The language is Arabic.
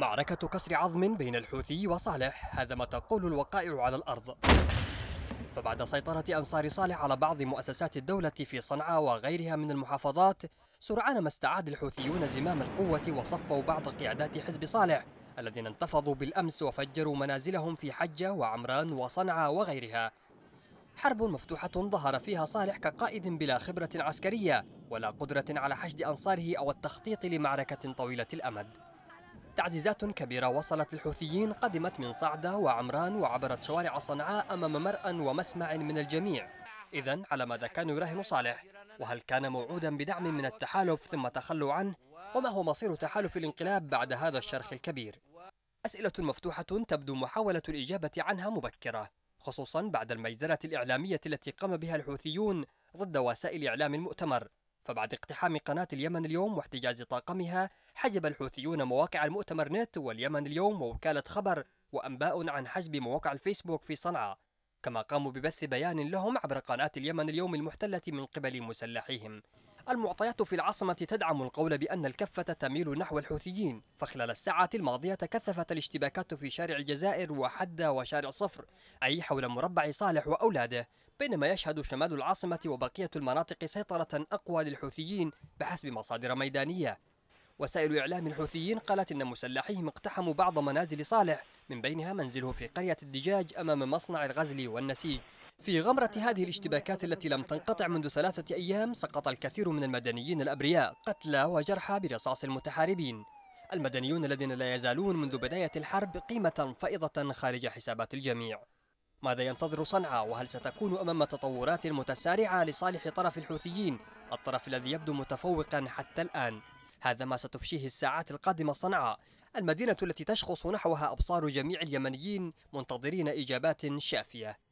معركة كسر عظم بين الحوثي وصالح هذا ما تقول الوقائع على الأرض فبعد سيطرة أنصار صالح على بعض مؤسسات الدولة في صنعاء وغيرها من المحافظات سرعان ما استعاد الحوثيون زمام القوة وصفوا بعض قيادات حزب صالح الذين انتفضوا بالأمس وفجروا منازلهم في حجة وعمران وصنعاء وغيرها حرب مفتوحة ظهر فيها صالح كقائد بلا خبرة عسكرية ولا قدرة على حشد أنصاره أو التخطيط لمعركة طويلة الأمد تعزيزات كبيرة وصلت للحوثيين قدمت من صعدة وعمران وعبرت شوارع صنعاء أمام مرأى ومسمع من الجميع إذا على ماذا كان يراهن صالح وهل كان موعودا بدعم من التحالف ثم تخلوا عنه وما هو مصير تحالف الانقلاب بعد هذا الشرخ الكبير أسئلة مفتوحة تبدو محاولة الإجابة عنها مبكرة خصوصا بعد المجزرة الإعلامية التي قام بها الحوثيون ضد وسائل إعلام المؤتمر فبعد اقتحام قناة اليمن اليوم واحتجاز طاقمها حجب الحوثيون مواقع المؤتمر نت واليمن اليوم ووكالة خبر وأنباء عن حجب مواقع الفيسبوك في صنعاء كما قاموا ببث بيان لهم عبر قناة اليمن اليوم المحتلة من قبل مسلحيهم المعطيات في العاصمة تدعم القول بأن الكفة تميل نحو الحوثيين فخلال الساعة الماضية تكثفت الاشتباكات في شارع الجزائر وحدة وشارع صفر أي حول مربع صالح وأولاده بينما يشهد شمال العاصمة وبقية المناطق سيطرة أقوى للحوثيين بحسب مصادر ميدانية وسائل إعلام الحوثيين قالت إن مسلحيهم اقتحموا بعض منازل صالح من بينها منزله في قرية الدجاج أمام مصنع الغزل والنسيج في غمرة هذه الاشتباكات التي لم تنقطع منذ ثلاثة أيام سقط الكثير من المدنيين الأبرياء قتلى وجرحى برصاص المتحاربين المدنيون الذين لا يزالون منذ بداية الحرب قيمة فائضة خارج حسابات الجميع ماذا ينتظر صنعاء وهل ستكون أمام تطورات متسارعة لصالح طرف الحوثيين الطرف الذي يبدو متفوقا حتى الآن هذا ما ستفشيه الساعات القادمة صنعاء المدينة التي تشخص نحوها أبصار جميع اليمنيين منتظرين إجابات شافية